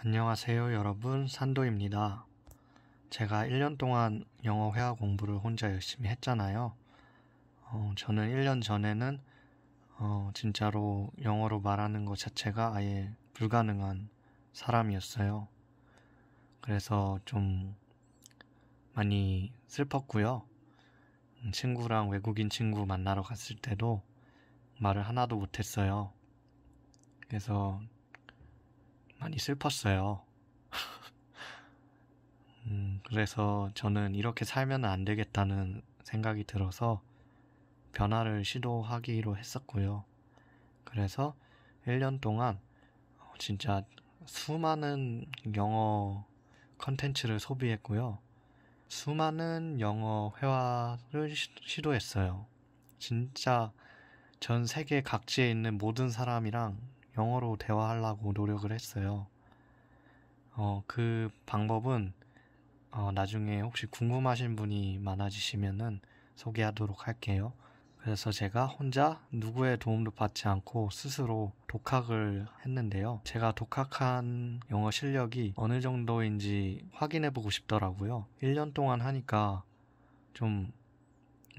안녕하세요 여러분 산도입니다. 제가 1년 동안 영어 회화 공부를 혼자 열심히 했잖아요. 어, 저는 1년 전에는 어, 진짜로 영어로 말하는 것 자체가 아예 불가능한 사람이었어요. 그래서 좀 많이 슬펐고요. 음, 친구랑 외국인 친구 만나러 갔을 때도 말을 하나도 못했어요. 그래서 많이 슬펐어요. 음, 그래서 저는 이렇게 살면 안 되겠다는 생각이 들어서 변화를 시도하기로 했었고요. 그래서 1년 동안 어, 진짜 수많은 영어 컨텐츠를 소비했고요. 수많은 영어 회화를 시도했어요. 진짜 전 세계 각지에 있는 모든 사람이랑 영어로 대화하려고 노력을 했어요. 어, 그 방법은 어, 나중에 혹시 궁금하신 분이 많아지시면은 소개하도록 할게요. 그래서 제가 혼자 누구의 도움도 받지 않고 스스로 독학을 했는데요. 제가 독학한 영어 실력이 어느 정도인지 확인해 보고 싶더라고요. 1년 동안 하니까 좀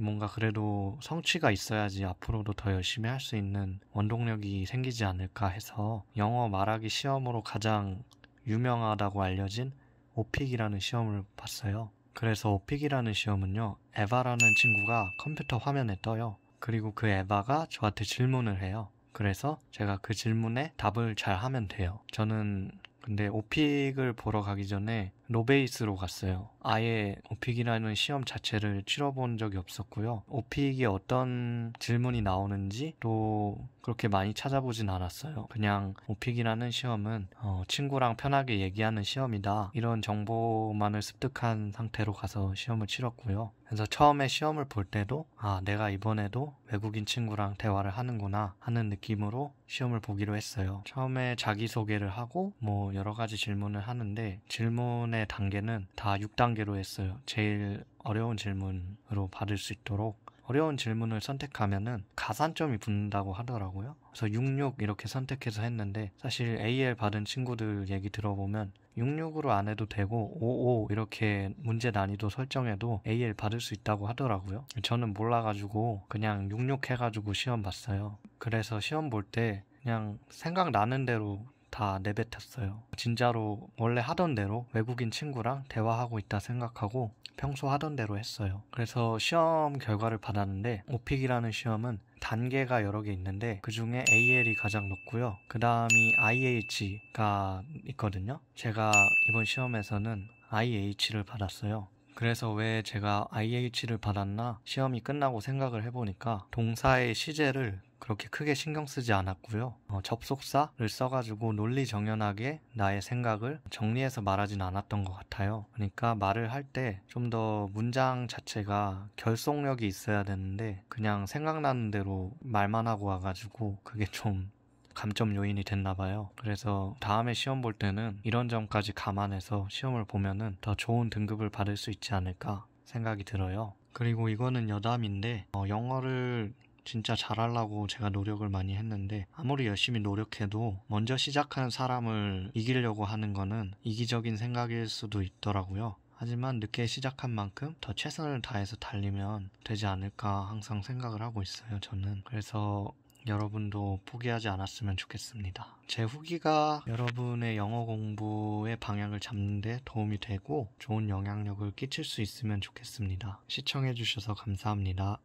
뭔가 그래도 성취가 있어야지 앞으로도 더 열심히 할 수 있는 원동력이 생기지 않을까 해서 영어 말하기 시험으로 가장 유명하다고 알려진 오픽이라는 시험을 봤어요. 그래서 오픽이라는 시험은요, 에바라는 친구가 컴퓨터 화면에 떠요. 그리고 그 에바가 저한테 질문을 해요. 그래서 제가 그 질문에 답을 잘 하면 돼요. 저는 근데 오픽을 보러 가기 전에 로베이스로 갔어요. 아예 오픽이라는 시험 자체를 치러본 적이 없었고요. 오픽이 어떤 질문이 나오는지 또 그렇게 많이 찾아보진 않았어요. 그냥 오픽이라는 시험은 어, 친구랑 편하게 얘기하는 시험이다. 이런 정보만을 습득한 상태로 가서 시험을 치렀고요. 그래서 처음에 시험을 볼 때도 아, 내가 이번에도 외국인 친구랑 대화를 하는구나 하는 느낌으로 시험을 보기로 했어요. 처음에 자기소개를 하고 뭐 여러 가지 질문을 하는데 질문에 질문의 네 단계는 다 6단계로 했어요. 제일 어려운 질문으로 받을 수 있도록 어려운 질문을 선택하면은 가산점이 붙는다고 하더라고요. 그래서 66 이렇게 선택해서 했는데 사실 AL 받은 친구들 얘기 들어보면 66으로 안 해도 되고 55 이렇게 문제 난이도 설정해도 AL 받을 수 있다고 하더라고요. 저는 몰라가지고 그냥 66 해가지고 시험 봤어요. 그래서 시험 볼 때 그냥 생각나는 대로 다 내뱉었어요. 진짜로 원래 하던 대로 외국인 친구랑 대화하고 있다 생각하고 평소 하던 대로 했어요. 그래서 시험 결과를 받았는데 오픽이라는 시험은 단계가 여러 개 있는데 그 중에 AL이 가장 높고요. 그 다음이 IH가 있거든요. 제가 이번 시험에서는 IH를 받았어요. 그래서 왜 제가 IH를 받았나 시험이 끝나고 생각을 해보니까 동사의 시제를 그렇게 크게 신경 쓰지 않았고요. 어, 접속사를 써가지고 논리 정연하게 나의 생각을 정리해서 말하진 않았던 것 같아요. 그러니까 말을 할 때 좀 더 문장 자체가 결속력이 있어야 되는데 그냥 생각나는 대로 말만 하고 와가지고 그게 좀 감점 요인이 됐나 봐요. 그래서 다음에 시험 볼 때는 이런 점까지 감안해서 시험을 보면은 더 좋은 등급을 받을 수 있지 않을까 생각이 들어요. 그리고 이거는 여담인데 어, 영어를 진짜 잘하려고 제가 노력을 많이 했는데 아무리 열심히 노력해도 먼저 시작한 사람을 이기려고 하는 거는 이기적인 생각일 수도 있더라고요. 하지만 늦게 시작한 만큼 더 최선을 다해서 달리면 되지 않을까 항상 생각을 하고 있어요, 저는. 그래서 여러분도 포기하지 않았으면 좋겠습니다. 제 후기가 여러분의 영어 공부의 방향을 잡는데 도움이 되고 좋은 영향력을 끼칠 수 있으면 좋겠습니다. 시청해주셔서 감사합니다.